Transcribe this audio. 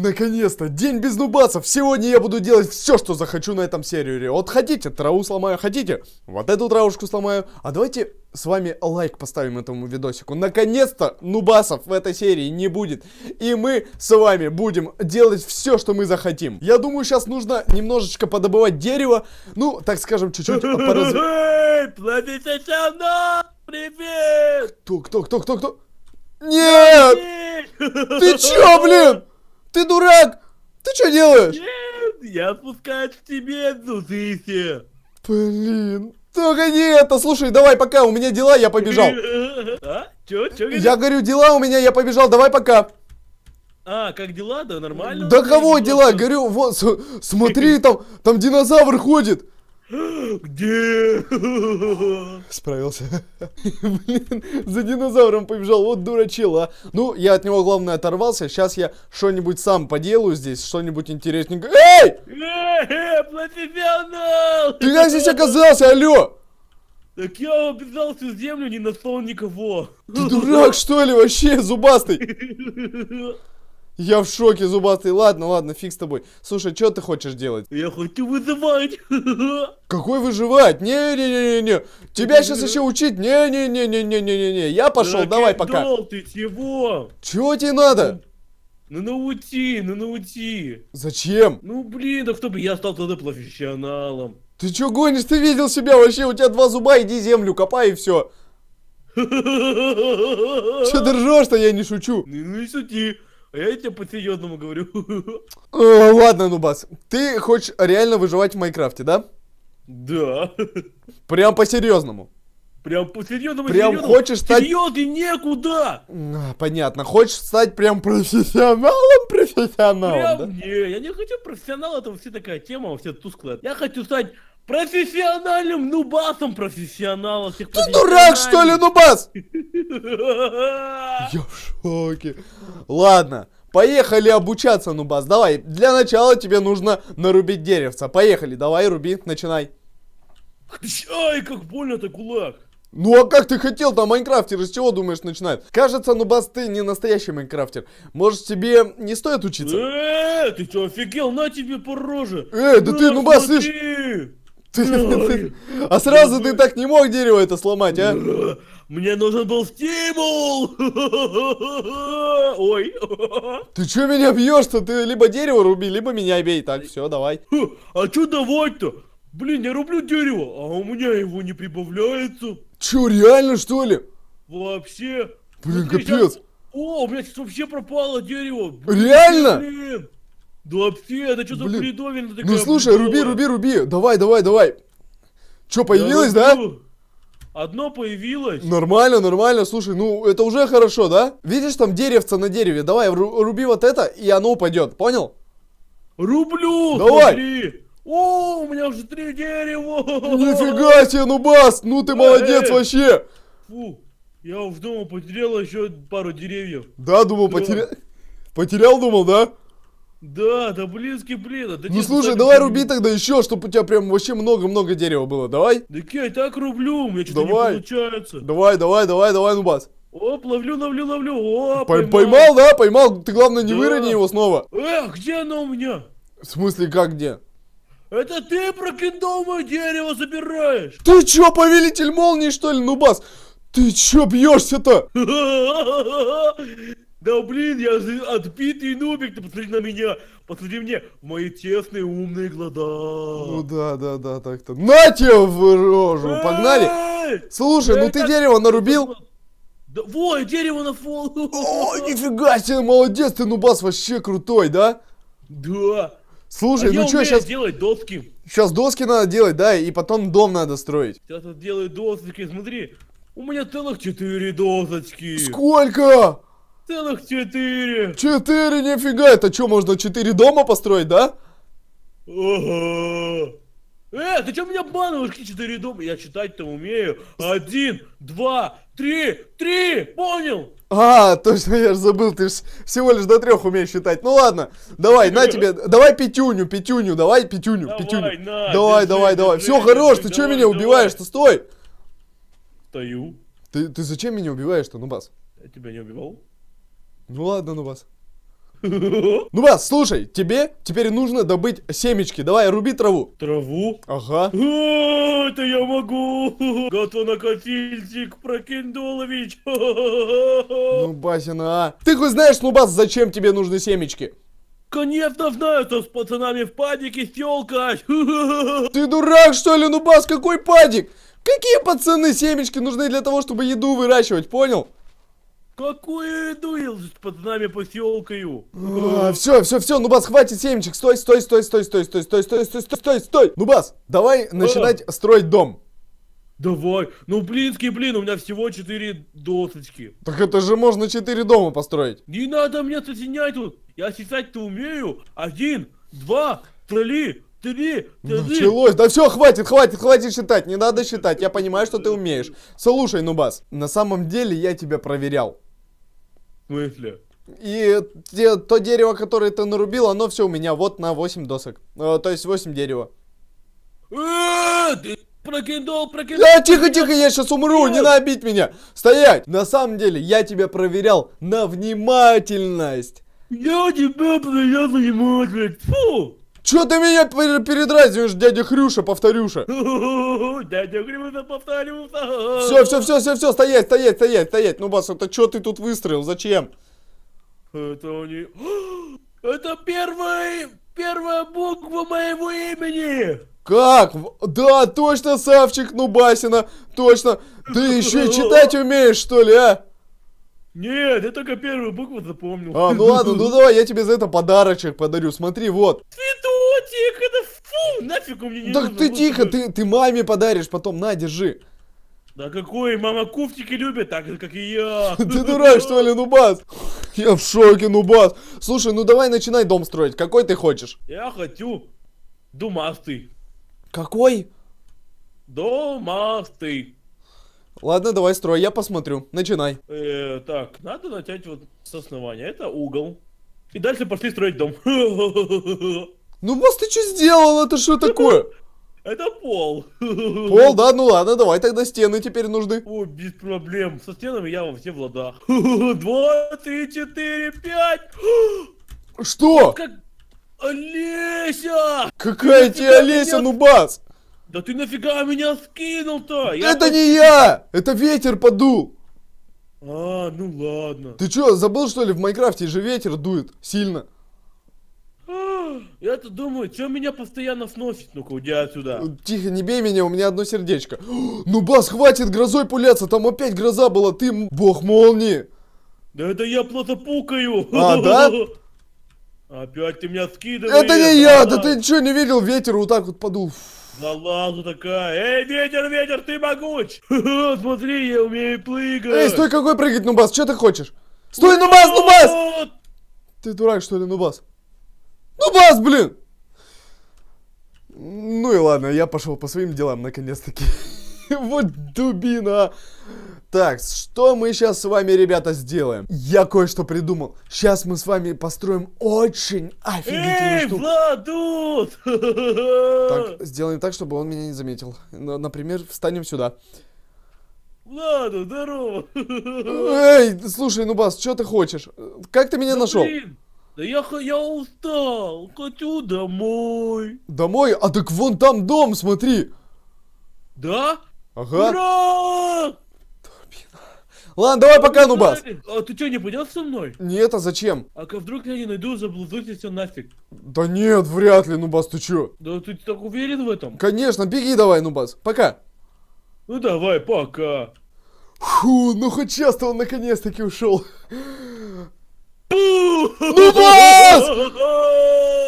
Наконец-то! День без нубасов! Сегодня я буду делать все, что захочу на этом сервере. Вот хотите, траву сломаю, хотите, вот эту травушку сломаю. А давайте с вами лайк поставим этому видосику. Наконец-то нубасов в этой серии не будет. И мы с вами будем делать все, что мы захотим. Я думаю, сейчас нужно немножечко подобывать дерево. Ну, так скажем, чуть-чуть Привет! Кто, кто, кто, кто, кто? Нет! Ты чё, блин? ты дурак! Ты что делаешь? Нет, я спускаюсь к тебе, Дзусиси. Блин, только не это. Слушай, давай пока, у меня дела, я побежал. А? Чё, чё? Я говорю, дела у меня, я побежал, давай пока. А, как дела? Да нормально. Да кого дела? Говорю, вот, смотри, там, там динозавр ходит. Где? Справился. Блин, за динозавром побежал, вот дурачил, а. Ну, я от него, главное, оторвался. Сейчас я что-нибудь сам поделаю здесь, что-нибудь интересненькое. Эй! Э, э, профессионал! Ты как здесь оказался, алло? Так я обижал всю землю, не наслал никого. Ты дурак, что ли, вообще, зубастый? Я в шоке, зубастый. Ладно, ладно, фиг с тобой. Слушай, что ты хочешь делать? Я хочу выживать. Какой выживать? Не-не-не-не. Тебя сейчас еще учить? Не-не-не-не-не-не-не. Я пошел, давай пока. ты чего? Чего тебе надо? Ну наути, ну наути. Ну Зачем? Ну блин, да кто бы я стал тогда профессионалом. Ты чё гонишь? Ты видел себя вообще? У тебя два зуба, иди землю копай и все. Че ты ржешь-то? Я не шучу. Ну не ну шути. А я тебе по-серьезному говорю. Э, ладно, Нубас, ты хочешь реально выживать в Майнкрафте, да? Да. Прям по-серьезному. Прям по-серьезному. Прям хочешь стать... Серьезный некуда. А, понятно. Хочешь стать прям профессионалом? Профессионалом, прям, да? Не, я не хочу профессионала, это все такая тема, все тусклая. Я хочу стать профессиональным нубасом профессионала. Всех Ты дурак, что ли, нубас? Я в шоке. Ладно. Поехали обучаться, Нубас, давай. Для начала тебе нужно нарубить деревца. Поехали, давай, руби, начинай. Ай, как больно-то кулак. Ну а как ты хотел там майнкрафтер? Из чего думаешь начинает? Кажется, Нубас, ты не настоящий майнкрафтер. Может, тебе не стоит учиться? Э, ты что, офигел? На тебе по роже. Э, да ты, Нубас, слышь. Ну, а сразу ты так не мог дерево это сломать, а? Мне нужен был стимул! Ой. Ты что меня бьешь-то? Ты либо дерево руби, либо меня бей. Так, все, давай. А чё давать-то? Блин, я рублю дерево, а у меня его не прибавляется. Чё, реально что ли? Вообще. Блин, капец. О, у меня сейчас вообще пропало дерево. Реально? Блин. Да вообще, это что Блин. за бредовина ну, такая? Ну слушай, бредовая. руби, руби, руби. Давай, давай, давай. Что ну появилось, да? Одно появилось. Нормально, нормально. Слушай, ну это уже хорошо, да? Видишь там деревца на дереве? Давай, руби вот это, и оно упадет. Понял? Рублю! Давай! Смотри. О, у меня уже три дерева! Нифига себе, ну бас! Ну ты а, молодец э, вообще! Фу, я уж думал, потерял еще пару деревьев. Да, думал, потерял. Потерял, думал, да? Да, да блинский блин. Да ну слушай, давай руби тогда еще, чтобы у тебя прям вообще много-много дерева было, давай. Да я так рублю, у меня что-то не получается. Давай, давай, давай, давай, Нубас. Оп, ловлю, ловлю, ловлю, о, поймал. поймал. да, поймал, ты главное не да. вырони его снова. Эх, где оно у меня? В смысле, как где? Это ты прокинул мое дерево забираешь. Ты че, повелитель молнии, что ли, Нубас? Ты че, бьешься то Да блин, я же отбитый нубик, ты посмотри на меня, посмотри мне, в мои тесные умные глаза. Ну да, да, да, так-то. На тебе в рожу, погнали. Слушай, ну ты дерево нарубил? Да, во, дерево на фол. О, нифига себе, молодец, ты нубас вообще крутой, да? Да. Слушай, а ну что сейчас... делать доски. Сейчас доски надо делать, да, и потом дом надо строить. Сейчас я делаю доски, смотри. У меня целых четыре досочки. Сколько? Целых четыре. Четыре, нифига, это что, можно четыре дома построить, да? Ага. Э, ты что меня обманываешь? Какие четыре дома? Я читать-то умею. Один, два, три, три, понял? А, точно, я же забыл, ты ж всего лишь до трех умеешь считать. Ну ладно, давай, на тебе, давай пятюню, пятюню, давай пятюню, давай, пятюню. На, давай, держи, давай, давай. Все, хорош, ты что меня убиваешь? Ты стой! Стою. Ты, ты зачем меня убиваешь-то, ну, бас. Я тебя не убивал. Ну ладно, ну вас. Ну вас, слушай, тебе теперь нужно добыть семечки. Давай, руби траву. Траву? Ага. это я могу. Готонокосильщик прокиндолович. Ну, Басина, а. Ты хоть знаешь, ну, Бас, зачем тебе нужны семечки? Конечно знаю, что с пацанами в падике стелка. Ты дурак, что ли? Ну, Бас, какой падик? Какие пацаны семечки нужны для того, чтобы еду выращивать, понял? Какой дуэл под нами поселкою? Все, все, все, ну Бас, хватит семечек. Стой, стой, стой, стой, стой, стой, стой, стой, стой, стой, стой, стой. Бас, давай начинать строить дом. Давай. Ну, блинский блин, у меня всего 4 досочки. Так это же можно 4 дома построить. Не надо мне сочинять тут. Я считать-то умею. Один, два, три, Три, три. Началось. Да все, хватит, хватит, хватит считать. Не надо считать. Я понимаю, что ты умеешь. Слушай, Нубас, на самом деле я тебя проверял смысле? И те, то дерево, которое ты нарубил, оно все у меня вот на 8 досок. Э, то есть 8 дерева. Э, ты прокинул, прокинул. Да, э, тихо, тихо, я сейчас умру, не набить меня. Стоять. На самом деле, я тебя проверял на внимательность. Я тебя проверял на внимательность. Фу. Чё ты меня передразниваешь, дядя Хрюша, повторюша? Дядя Хрюша, повторюша. Все, все, все, все, все, стоять, стоять, стоять, стоять. Ну, Бас, это что ты тут выстрелил? Зачем? Это они... Это первый... Первая буква моего имени! Как? Да, точно, Савчик Нубасина, точно. Ты еще и читать умеешь, что ли, а? Нет, я только первую букву запомнил. А, ну ладно, ну давай, я тебе за это подарочек подарю. Смотри, вот. Цветочек, это фу, нафиг у меня не Так ты тихо, ты, ты маме подаришь потом, на, держи. Да какой, мама куфтики любит, так же, как и я. Ты дурак, что ли, Нубас? Я в шоке, Нубас. Слушай, ну давай начинай дом строить, какой ты хочешь? Я хочу думастый. Какой? Домастый. Ладно, давай строй, я посмотрю. Начинай. Э, так, надо начать вот с основания. Это угол. И дальше пошли строить дом. Ну, босс, ты что сделал? Это что такое? Это пол. Пол, да? Ну ладно, давай тогда стены теперь нужны. О, без проблем. Со стенами я во все в Два, три, четыре, пять. Что? Как... Олеся! Какая тебе Олеся, меня... ну бац! Да ты нафига меня скинул-то? Это просто... не я! Это ветер подул! А, ну ладно. Ты чё, забыл что ли, в Майнкрафте же ветер дует сильно? А, я-то думаю, чё меня постоянно сносит? Ну-ка, уйди отсюда. Э, тихо, не бей меня, у меня одно сердечко. Ну, Бас, хватит грозой пуляться, там опять гроза была, ты бог молнии. Да это я плохо пукаю. А, да? Опять ты меня скидываешь. Это не я, да а. ты ничего не видел, ветер вот так вот подул. Залазу такая. Эй, ветер, ветер, ты могуч! Смотри, я умею прыгать. Эй, стой, какой прыгать, Нубас, что ты хочешь? Стой, ну Нубас, Нубас! Ты дурак, что ли, Нубас? Нубас, блин! Ну и ладно, я пошел по своим делам, наконец-таки. Вот дубина. Так, что мы сейчас с вами, ребята, сделаем? Я кое-что придумал. Сейчас мы с вами построим очень офигительную Эй, штуку. Владут! Так, сделаем так, чтобы он меня не заметил. Например, встанем сюда. Владу, здорово! Эй, слушай, ну Нубас, что ты хочешь? Как ты меня да нашел? Да я, я устал, хочу домой. Домой? А так вон там дом, смотри. Да? Ага. Ура! Ладно, давай пока, Нубас. А ты что, не пойдешь со мной? Нет, а зачем? А как вдруг я не найду, заблудусь и все нафиг. Да нет, вряд ли, Нубас, ты чё? Да ты так уверен в этом? Конечно, беги давай, Нубас. Пока. Ну давай, пока. Фу, ну хоть часто он наконец-таки ушел. Нубас!